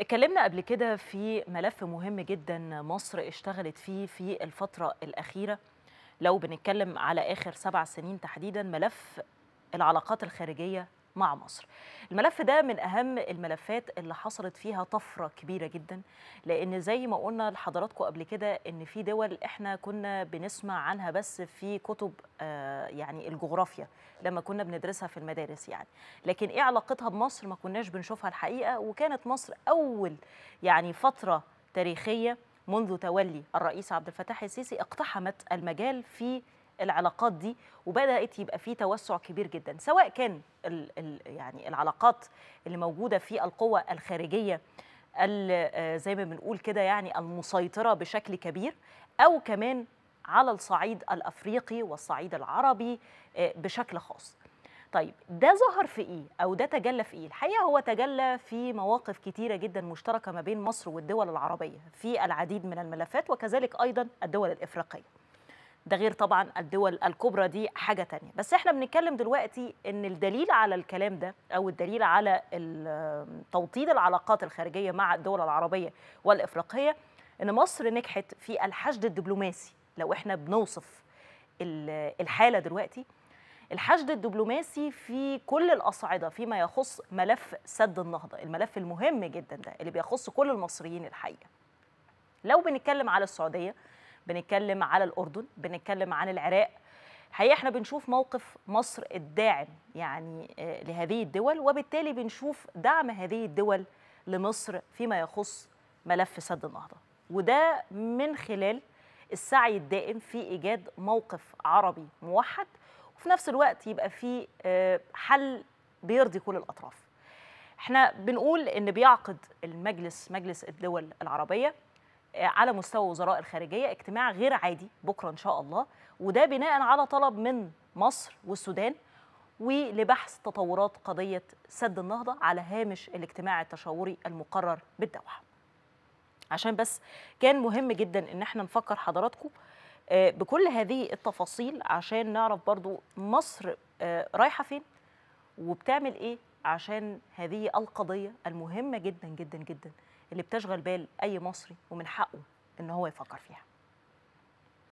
اتكلمنا قبل كده في ملف مهم جدا مصر اشتغلت فيه في الفترة الأخيرة لو بنتكلم على آخر سبع سنين تحديدا ملف العلاقات الخارجية مع مصر الملف ده من أهم الملفات اللي حصلت فيها طفرة كبيرة جدا لأن زي ما قلنا لحضراتكم قبل كده إن في دول إحنا كنا بنسمع عنها بس في كتب آه، يعني الجغرافيا لما كنا بندرسها في المدارس يعني لكن إيه علاقتها بمصر ما كناش بنشوفها الحقيقة وكانت مصر أول يعني فترة تاريخية منذ تولي الرئيس عبد الفتاح السيسي اقتحمت المجال في العلاقات دي وبدات يبقى في توسع كبير جدا سواء كان الـ الـ يعني العلاقات اللي موجوده في القوى الخارجيه آه، زي ما بنقول كده يعني المسيطره بشكل كبير او كمان على الصعيد الافريقي والصعيد العربي آه، بشكل خاص طيب ده ظهر في ايه او ده تجلى في ايه الحقيقه هو تجلى في مواقف كتيره جدا مشتركه ما بين مصر والدول العربيه في العديد من الملفات وكذلك ايضا الدول الافريقيه ده غير طبعا الدول الكبرى دي حاجه تانية بس احنا بنتكلم دلوقتي ان الدليل على الكلام ده او الدليل على آه، توطيد العلاقات الخارجيه مع الدول العربيه والافريقيه ان مصر نجحت في الحشد الدبلوماسي لو احنا بنوصف الحاله دلوقتي الحشد الدبلوماسي في كل الاصعده فيما يخص ملف سد النهضه الملف المهم جدا ده اللي بيخص كل المصريين الحقيقه لو بنتكلم على السعوديه بنتكلم على الأردن بنتكلم عن العراق الحقيقه احنا بنشوف موقف مصر الداعم يعني آه، لهذه الدول وبالتالي بنشوف دعم هذه الدول لمصر فيما يخص ملف سد النهضه وده من خلال السعي الدائم في ايجاد موقف عربي موحد وفي نفس الوقت يبقى في آه، حل بيرضي كل الاطراف احنا بنقول ان بيعقد المجلس مجلس الدول العربيه على مستوى وزراء الخارجيه اجتماع غير عادي بكره ان شاء الله وده بناء على طلب من مصر والسودان ولبحث تطورات قضيه سد النهضه على هامش الاجتماع التشاوري المقرر بالدوحه. عشان بس كان مهم جدا ان احنا نفكر حضراتكم آه، بكل هذه التفاصيل عشان نعرف برضو مصر آه، رايحه فين وبتعمل ايه عشان هذه القضيه المهمه جدا جدا جدا اللي بتشغل بال اي مصري ومن حقه ان هو يفكر فيها